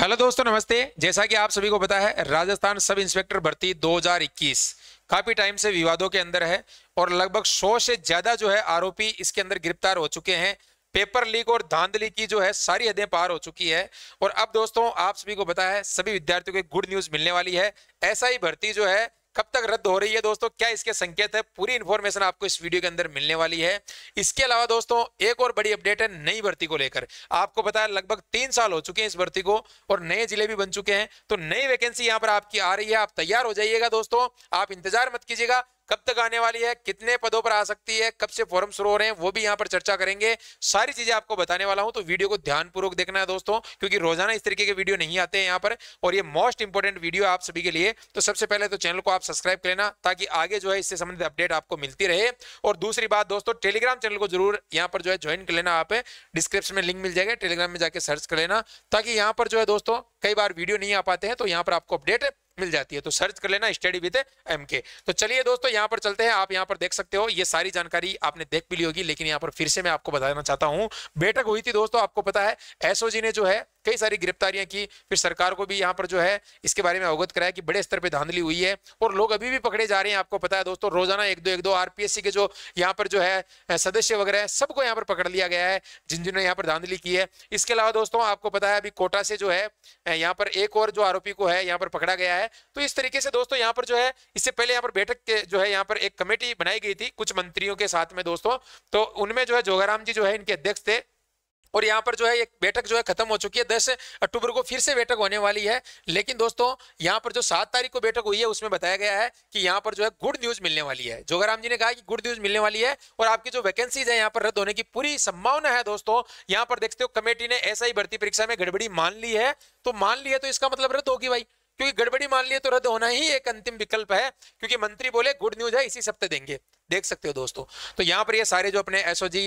hello दोस्तों नमस्ते जैसा कि आप सभी को पता है राजस्थान सब इंस्पेक्टर भर्ती 2021 काफी टाइम से विवादों के अंदर है और लगभग सौ से ज्यादा जो है आरोपी इसके अंदर गिरफ्तार हो चुके हैं पेपर लीक और धांधली की जो है सारी हदें पार हो चुकी है और अब दोस्तों आप सभी को पता है सभी विद्यार्थियों के गुड न्यूज मिलने वाली है ऐसा ही भर्ती जो है कब तक रद्द हो रही है दोस्तों क्या इसके संकेत है पूरी इन्फॉर्मेशन आपको इस वीडियो के अंदर मिलने वाली है इसके अलावा दोस्तों एक और बड़ी अपडेट है नई भर्ती को लेकर आपको पता है लगभग तीन साल हो चुके हैं इस भर्ती को और नए जिले भी बन चुके हैं तो नई वैकेंसी यहाँ पर आपकी आ रही है आप तैयार हो जाइएगा दोस्तों आप इंतजार मत कीजिएगा कब तक आने वाली है कितने पदों पर आ सकती है कब से फॉर्म शुरू हो रहे हैं वो भी यहाँ पर चर्चा करेंगे सारी चीजें आपको बताने वाला हूं तो वीडियो को ध्यानपूर्वक देखना है दोस्तों क्योंकि रोजाना इस तरीके के वीडियो नहीं आते हैं यहाँ पर और ये मोस्ट इंपॉर्टेंट वीडियो आप सभी के लिए तो सबसे पहले तो चैनल को आप सब्सक्राइब कर लेना ताकि आगे जो है इससे संबंधित अपडेट आपको मिलती रहे और दूसरी बात दोस्तों टेलीग्राम चैनल को जरूर यहाँ पर जो है ज्वाइन कर लेना आप डिस्क्रिप्शन में लिंक मिल जाएगा टेलीग्राम में जाकर सर्च कर लेना ताकि यहाँ पर जो है दोस्तों कई बार वीडियो नहीं आ पाते हैं तो यहाँ पर आपको अपडेट मिल जाती है तो सर्च कर लेना स्टडी विद एम के तो चलिए दोस्तों यहाँ पर चलते हैं आप यहाँ पर देख सकते हो ये सारी जानकारी आपने देख भी ली होगी लेकिन यहाँ पर फिर से मैं आपको बताना चाहता हूँ बैठक हुई थी दोस्तों आपको पता है एसओजी ने जो है कई सारी गिरफ्तारियां की फिर सरकार को भी यहाँ पर जो है इसके बारे में अवगत कराया कि बड़े स्तर पर धांधली हुई है और लोग अभी भी पकड़े जा रहे हैं आपको पता है दोस्तों रोजाना एक दो एक दो आरपीएससी के जो यहाँ पर जो है सदस्य वगैरह सबको यहाँ पर पकड़ लिया गया है जिन जिन्होंने यहाँ पर धांधली की है इसके अलावा दोस्तों आपको पता है अभी कोटा से जो है यहाँ पर एक और जो आरोपी को है यहाँ पर पकड़ा गया है तो इस तरीके से दोस्तों यहाँ पर जो है इससे पहले यहाँ पर बैठक के जो है यहाँ पर एक कमेटी बनाई गई थी कुछ मंत्रियों के साथ में दोस्तों तो उनमें जो है जोगाराम जी जो है इनके अध्यक्ष थे और यहाँ पर जो है एक बैठक जो है खत्म हो चुकी है दस अक्टूबर को फिर से बैठक होने वाली है लेकिन दोस्तों यहाँ पर जो सात तारीख को बैठक हुई है उसमें बताया गया है कि यहाँ पर जो है गुड न्यूज मिलने वाली है जोगाराम जी ने कहा कि गुड न्यूज मिलने वाली है और आपकी जो वैकेंसीज है यहाँ पर रद्द होने की पूरी संभावना है दोस्तों यहाँ पर देखते हो कमेटी ने ऐसा ही भर्ती परीक्षा में गड़बड़ी मान ली है तो मान ली है तो इसका मतलब रद्द होगी भाई क्योंकि गड़बड़ी मान ली है तो रद्द होना ही एक अंतिम विकल्प है क्योंकि मंत्री बोले गुड न्यूज है इसी सप्ते देंगे देख सकते हो दोस्तों तो यहाँ पर ये सारे जो अपने जी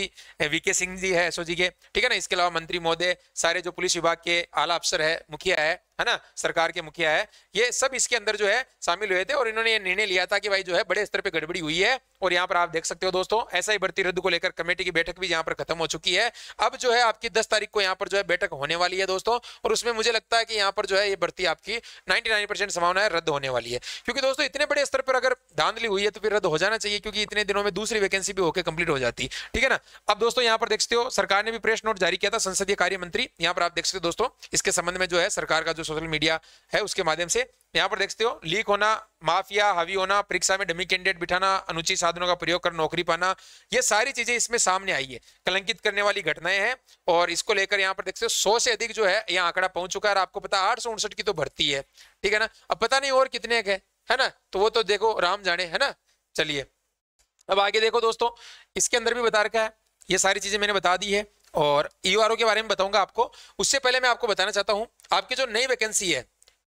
वीके सिंह जी है जी के ठीक है ना इसके अलावा मंत्री महोदय सारे जो पुलिस विभाग के आला अफसर है मुखिया है है ना सरकार के मुखिया है ये सब इसके अंदर जो है शामिल हुए थे और इन्होंने ये निर्णय लिया था कि भाई जो है बड़े स्तर पर गड़बड़ी हुई है और यहाँ पर आप देख सकते हो दोस्तों ऐसा ही भर्ती रद्द को लेकर कमेटी की बैठक भी यहाँ पर खत्म हो चुकी है अब जो है आपकी दस तारीख को यहाँ पर जो है बैठक होने वाली है दोस्तों और उसमें मुझे लगता है कि यहाँ पर जो है ये भर्ती आपकी नाइनटी संभावना है रद्द होने वाली है क्योंकि दोस्तों इतने बड़े स्तर पर अगर धांधली हुई है तो फिर रद्द हो जाना चाहिए क्योंकि इतने दिनों में दूसरी वैकेंसी भी होकर कंप्लीट हो जाती ठीक है ना अब दोस्तों यहाँ पर देखते हो सरकार ने भी प्रेस नोट जारी किया था संसदीय कार्य मंत्री यहाँ पर आप देख सकते हो दोस्तों इसके संबंध में जो है सरकार का जो सोशल मीडिया है उसके माध्यम से यहाँ पर देखते हो लीक होना माफिया हावी होना परीक्षा में डमी कैंडिडेट बिठाना अनुचित साधनों का प्रयोग कर नौकरी पाना ये सारी चीजें इसमें सामने आई है कलंकित करने वाली घटनाएं हैं और इसको लेकर यहाँ पर देखते हो सौ से अधिक जो है यहाँ आंकड़ा पहुंच चुका है आपको पता आठ की तो भर्ती है ठीक है ना अब पता नहीं और कितने है है ना तो वो तो देखो राम जाने है ना चलिए अब आगे देखो दोस्तों इसके अंदर भी बता रखा है ये सारी चीजें मैंने बता दी है और ई e के बारे में बताऊंगा आपको उससे पहले मैं आपको बताना चाहता हूं आपकी जो नई वैकेंसी है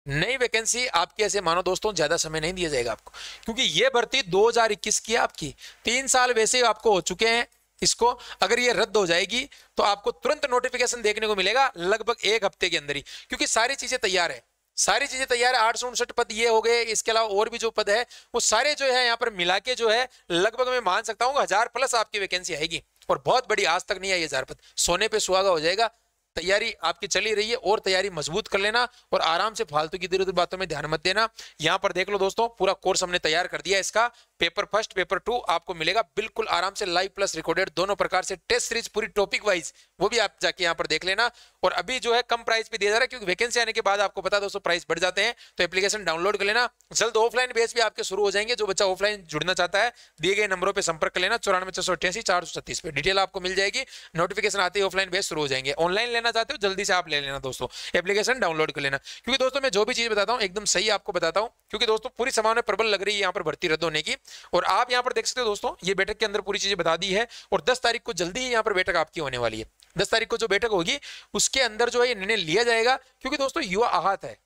नई वैकेंसी आपकी ऐसे मानो दोस्तों ज्यादा समय नहीं दिया जाएगा आपको क्योंकि ये भर्ती 2021 की है आपकी तीन साल वैसे आपको हो चुके हैं इसको अगर ये रद्द हो जाएगी तो आपको तुरंत नोटिफिकेशन देखने को मिलेगा लगभग एक हफ्ते के अंदर ही क्योंकि सारी चीजें तैयार है सारी चीजें तैयार है आठ सौ उनसठ पद ये हो गए इसके अलावा और भी जो पद है वो सारे जो है यहाँ पर मिला के जो है लगभग मैं मान सकता हूँ हजार प्लस आपकी वैकेंसी आएगी और बहुत बड़ी आज तक नहीं आई है जारपत सोने पे सुहागा हो जाएगा तैयारी आपकी चली रही है और तैयारी मजबूत कर लेना और आराम से फालतू की इधर बातों में ध्यान मत देना यहाँ पर देख लो दोस्तों पूरा कोर्स हमने तैयार कर दिया इसका पेपर फर्स्ट पेपर टू आपको मिलेगा बिल्कुल आराम से लाइव प्लस रिकॉर्डेड दोनों प्रकार से टेस्ट सीरीज पूरी टॉपिक वाइज वो भी आप जाके यहाँ पर देख लेना और अभी जो है कम प्राइस भी दिया जा रहा है क्योंकि वैकेंसी आने के बाद आपको पता दोस्तों प्राइस बढ़ जाते हैं तो एप्लीकेशन डाउनलोड कर लेना जल्द ऑफलाइन बेस भी आपके शुरू हो जाएंगे जो बच्चा ऑफलाइन जुड़ना चाहता है दिए गए नंबरों पर संपर्क कर लेना चौरानवे छह सौ अठासी चार सौ छत्तीस पे डिटेल आपको मिल जाएगी नोटिफिकेशन आते ही ऑफलाइन बेस शुरू हो जाएंगे ऑनलाइन लेना लेना चाहते हो जल्दी से आप ले लेना दोस्तों एप्लीकेशन डाउनलोड कर लेना क्योंकि दोस्तों मैं जो भी चीज बताता हूँ एकदम सही आपको बताता हूँ क्योंकि दोस्तों पूरी समान्य प्रबल लग रही है यहाँ पर भर्ती रद्द होने की और आप यहाँ पर देख सकते हो दोस्तों ये बैठक के अंदर पूरी चीजें बता दी है और दस तारीख को जल्दी ही यहाँ पर बैठक आपकी होने वाली है दस तारीख को जो बैठक होगी उसके अंदर जो है निर्णय लिया जाएगा क्योंकि दोस्तों युवा आहत है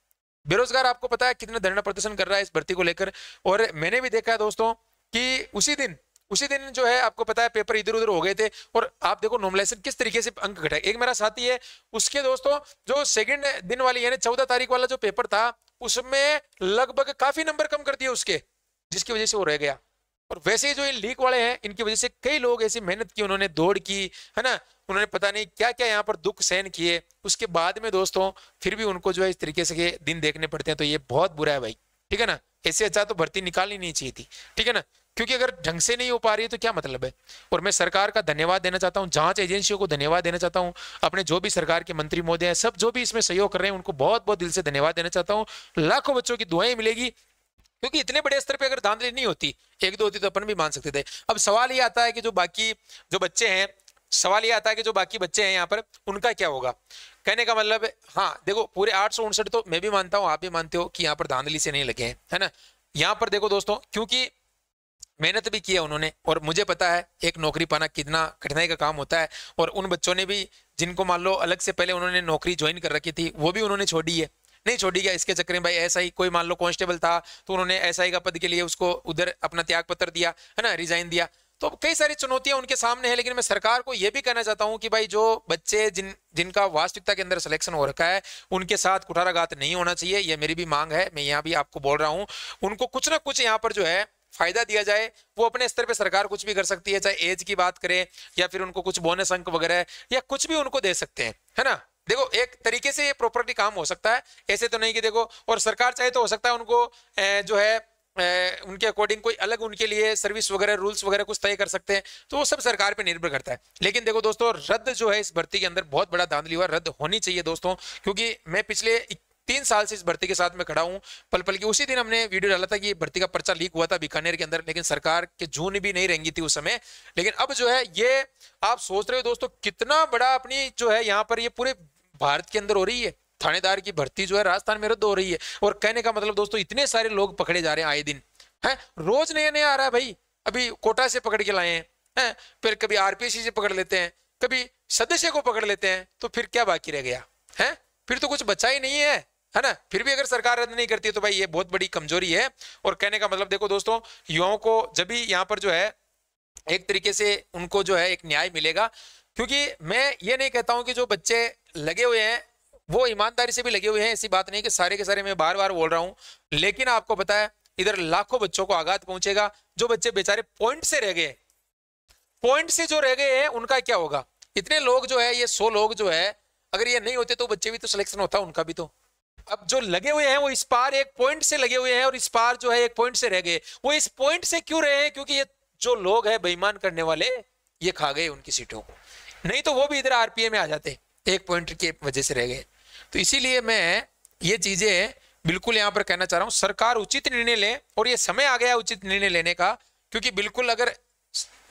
बेरोजगार आपको पता है कितना धरना प्रदर्शन कर रहा है इस भर्ती को लेकर और मैंने भी देखा है दोस्तों कि उसी दिन उसी दिन जो है आपको पता है पेपर इधर उधर हो गए थे और आप देखो नॉमिनेशन किस तरीके से अंक घटाए एक मेरा साथी है उसके दोस्तों जो सेकेंड दिन वाली यानी चौदह तारीख वाला जो पेपर था उसमें लगभग काफी नंबर कम कर दिए उसके जिसकी वजह से वो रह गया और वैसे ही जो ये लीक वाले हैं इनकी वजह से कई लोग ऐसी मेहनत की उन्होंने दौड़ की है ना उन्होंने पता नहीं क्या क्या यहाँ पर दुख सहन किए उसके बाद में दोस्तों फिर भी उनको जो है इस तरीके से दिन देखने पड़ते हैं तो ये बहुत बुरा है भाई ठीक है ना ऐसे अच्छा तो भर्ती निकालनी नहीं चाहिए थी ठीक है ना क्योंकि अगर ढंग से नहीं हो पा रही है तो क्या मतलब है और मैं सरकार का धन्यवाद देना चाहता हूँ जांच एजेंसियों को धन्यवाद देना चाहता हूँ अपने जो भी सरकार के मंत्री महोदय हैं सब जो भी इसमें सहयोग कर रहे हैं उनको बहुत बहुत दिल से धन्यवाद देना चाहता हूँ लाखों बच्चों की दुआएं मिलेगी क्योंकि इतने बड़े स्तर पर अगर धांधली नहीं होती एक दो होती तो अपन भी मान सकते थे अब सवाल ये आता है कि जो बाकी जो बच्चे हैं सवाल ये आता है कि जो बाकी बच्चे हैं यहाँ पर उनका क्या होगा कहने का मतलब हाँ देखो पूरे आठ तो मैं भी मानता हूँ आप भी मानते हो कि यहाँ पर धांधली से नहीं लगे हैं है ना यहाँ पर देखो दोस्तों क्योंकि मेहनत भी किया उन्होंने और मुझे पता है एक नौकरी पाना कितना कठिनाई का काम होता है और उन बच्चों ने भी जिनको मान लो अलग से पहले उन्होंने नौकरी ज्वाइन कर रखी थी वो भी उन्होंने छोड़ी है नहीं छोड़ी गया इसके चक्कर में भाई ऐसा ही कोई मान लो कॉन्स्टेबल था तो उन्होंने ऐसा ही का पद के लिए उसको उधर अपना त्याग पत्र दिया है ना रिजाइन दिया तो कई सारी चुनौतियां उनके सामने है लेकिन मैं सरकार को यह भी कहना चाहता हूं कि भाई जो बच्चे जिन जिनका वास्तविकता के अंदर सिलेक्शन हो रखा है उनके साथ कुठाराघात नहीं होना चाहिए यह मेरी भी मांग है मैं यहाँ भी आपको बोल रहा हूँ उनको कुछ ना कुछ यहाँ पर जो है फायदा दिया जाए वो अपने स्तर पे सरकार कुछ भी कर सकती है चाहे एज की बात करें या फिर उनको कुछ बोनस अंक वगैरह या कुछ भी उनको दे सकते हैं है ना देखो एक तरीके से ये प्रॉपर्टी काम हो सकता है ऐसे तो नहीं कि देखो और सरकार चाहे तो हो सकता है उनको ए, जो है ए, उनके अकॉर्डिंग कोई अलग उनके लिए सर्विस वगैरह रूल्स वगैरह कुछ तय कर सकते हैं तो वो सब सरकार पे निर्भर करता है लेकिन देखो दोस्तों रद्द जो है इस भर्ती के अंदर बहुत बड़ा धांधली हुआ रद्द होनी चाहिए दोस्तों क्योंकि मैं पिछले तीन साल से इस भर्ती के साथ मैं खड़ा हूँ पल पल की उसी दिन हमने वीडियो डाला था कि भर्ती का पर्चा लीक हुआ था बीकानेर के अंदर लेकिन सरकार के जून भी नहीं रहेंगी थी उस समय लेकिन अब जो है ये आप सोच रहे हो दोस्तों कितना बड़ा अपनी जो है यहाँ पर ये पूरे भारत के अंदर हो रही है थानेदार की भर्ती जो है राजस्थान में रद्द हो रही है और कहने का मतलब दोस्तों इतने सारे लोग पकड़े जा रहे हैं आए दिन है रोज नया नया आ रहा है भाई अभी कोटा से पकड़ के लाए हैं फिर कभी आरपीसी से पकड़ लेते हैं कभी सदस्य को पकड़ लेते हैं तो फिर क्या बाकी रह गया है फिर तो कुछ बचा ही नहीं है है ना फिर भी अगर सरकार रद्द नहीं करती है तो भाई ये बहुत बड़ी कमजोरी है और कहने का मतलब देखो दोस्तों युवाओं को जब भी यहाँ पर जो है एक तरीके से उनको जो है एक न्याय मिलेगा क्योंकि मैं ये नहीं कहता हूँ कि जो बच्चे लगे हुए हैं वो ईमानदारी से भी लगे हुए हैं ऐसी बात नहीं कि सारे के सारे मैं बार बार बोल रहा हूँ लेकिन आपको पता है इधर लाखों बच्चों को आघात पहुंचेगा जो बच्चे बेचारे पॉइंट से रह गए पॉइंट से जो रह गए हैं उनका क्या होगा इतने लोग जो है ये सौ लोग जो है अगर ये नहीं होते तो बच्चे भी तो सिलेक्शन होता उनका भी तो अब जो लगे हुए हैं वो इस पार एक पॉइंट से लगे हुए हैं और इस पार जो है एक पॉइंट से रह गए वो इस पॉइंट से क्यों रहे हैं क्योंकि ये जो लोग हैं बेईमान करने वाले ये खा गए उनकी सीटों को नहीं तो वो भी इधर आरपीए में आ जाते एक पॉइंट के वजह से रह गए तो इसीलिए मैं ये चीजें बिल्कुल यहाँ पर कहना चाह रहा हूँ सरकार उचित निर्णय ले और ये समय आ गया उचित निर्णय लेने का क्योंकि बिल्कुल अगर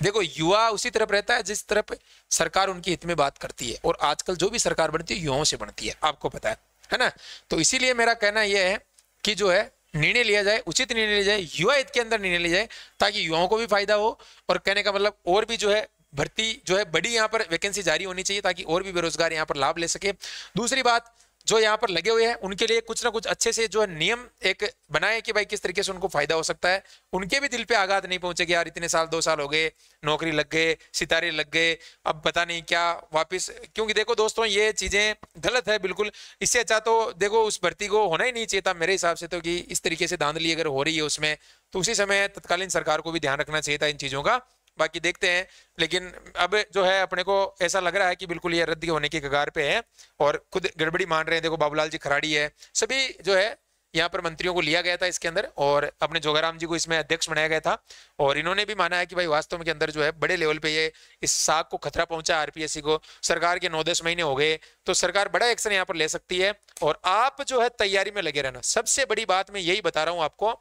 देखो युवा उसी तरफ रहता है जिस तरफ सरकार उनके हित में बात करती है और आजकल जो भी सरकार बनती है युवाओं से बनती है आपको पता है है ना तो इसीलिए मेरा कहना यह है कि जो है निर्णय लिया जाए उचित निर्णय लिया जाए युवा हित के अंदर निर्णय लिया जाए ताकि युवाओं को भी फायदा हो और कहने का मतलब और भी जो है भर्ती जो है बड़ी यहाँ पर वैकेंसी जारी होनी चाहिए ताकि और भी बेरोजगार यहाँ पर लाभ ले सके दूसरी बात जो यहाँ पर लगे हुए हैं उनके लिए कुछ ना कुछ अच्छे से जो है नियम एक बनाए कि भाई किस तरीके से उनको फायदा हो सकता है उनके भी दिल पे आघात नहीं पहुंचे कि यार इतने साल दो साल हो गए नौकरी लग गए सितारे लग गए अब पता नहीं क्या वापस क्योंकि देखो दोस्तों ये चीजें गलत है बिल्कुल इससे अच्छा तो देखो उस भर्ती को होना ही नहीं चाहिए था मेरे हिसाब से तो कि इस तरीके से धांधली अगर हो रही है उसमें तो उसी समय तत्कालीन सरकार को भी ध्यान रखना चाहिए था इन चीजों का बाकी देखते हैं लेकिन अब जो है अपने को ऐसा लग रहा है कि बिल्कुल ये रद्द होने की कगार पे है और खुद गड़बड़ी मान रहे हैं देखो बाबूलाल जी खराड़ी है सभी जो है यहाँ पर मंत्रियों को लिया गया था इसके अंदर और अपने जोगाराम जी को इसमें अध्यक्ष बनाया गया था और इन्होंने भी माना है कि भाई वास्तव में के अंदर जो है बड़े लेवल पे ये इस साग को खतरा पहुंचा आरपीएससी को सरकार के नौ दस महीने हो गए तो सरकार बड़ा एक्शन यहाँ पर ले सकती है और आप जो है तैयारी में लगे रहना सबसे बड़ी बात मैं यही बता रहा हूँ आपको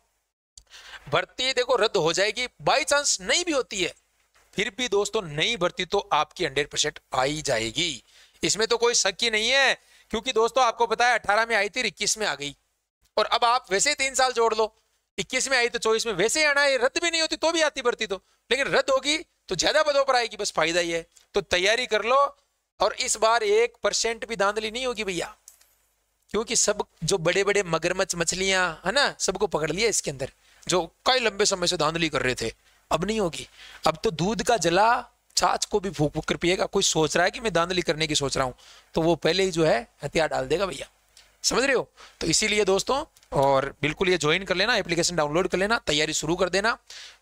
भर्ती देखो रद्द हो जाएगी बाई चांस नहीं भी होती है फिर भी दोस्तों तो नहीं भरती तो आपकी हंड्रेड परसेंट आई जाएगी इसमें तो कोई शक ही नहीं है क्योंकि दोस्तों आपको पता है अठारह में आई थी इक्कीस में आ गई और अब आप वैसे तीन साल जोड़ लो इक्कीस में आई तो चौबीस में वैसे ही आना है रद्द भी नहीं होती तो भी आती भरती तो लेकिन रद्द होगी तो ज्यादा पदों पर आएगी बस फायदा ही है तो तैयारी कर लो और इस बार एक परसेंट भी धांधली नहीं होगी भैया क्योंकि सब जो बड़े बड़े मगरमच्छ मछलियां है ना सबको पकड़ लिया इसके अंदर जो कई लंबे समय से धांधली कर रहे थे अब नहीं होगी अब तो दूध का जला छाछ को भी फूक कर पिएगा कोई सोच रहा है कि मैं धांधली करने की सोच रहा हूँ तो वो पहले ही जो है हथियार डाल देगा भैया समझ रहे हो तो इसीलिए दोस्तों और बिल्कुल ये ज्वाइन कर लेना एप्लीकेशन डाउनलोड कर लेना तैयारी शुरू कर देना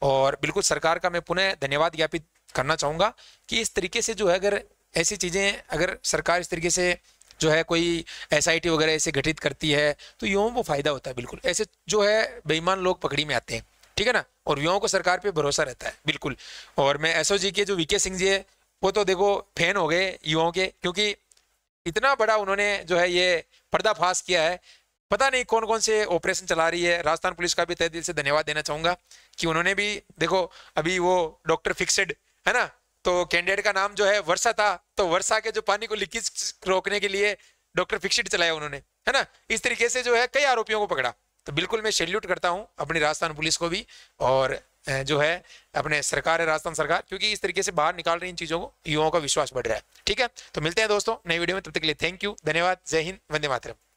और बिल्कुल सरकार का मैं पुनः धन्यवाद ज्ञापित करना चाहूँगा कि इस तरीके से जो है अगर ऐसी चीज़ें अगर सरकार इस तरीके से जो है कोई एस वगैरह ऐसे गठित करती है तो यूँ वो फायदा होता है बिल्कुल ऐसे जो है बेईमान लोग पकड़ी में आते हैं ठीक है ना और युवाओं को सरकार पे भरोसा रहता है बिल्कुल और मैं एस के जो वीके सिंह जी है वो तो देखो फैन हो गए युवाओं के क्योंकि इतना बड़ा उन्होंने जो है ये पर्दाफाश किया है पता नहीं कौन कौन से ऑपरेशन चला रही है राजस्थान पुलिस का भी तय दिल से धन्यवाद देना चाहूंगा कि उन्होंने भी देखो अभी वो डॉक्टर फिक्सेड है ना तो कैंडिडेट का नाम जो है वर्षा था तो वर्षा के जो पानी को लीकेज रोकने के लिए डॉक्टर फिक्सेड चलाया उन्होंने है ना इस तरीके से जो है कई आरोपियों को पकड़ा तो बिल्कुल मैं शेल्यूट करता हूँ अपनी राजस्थान पुलिस को भी और जो है अपने सरकार है राजस्थान सरकार क्योंकि इस तरीके से बाहर निकाल रही इन चीज़ों को युवाओं का विश्वास बढ़ रहा है ठीक है तो मिलते हैं दोस्तों नई वीडियो में तब तक के लिए थैंक यू धन्यवाद जय हिंद वंदे मातरम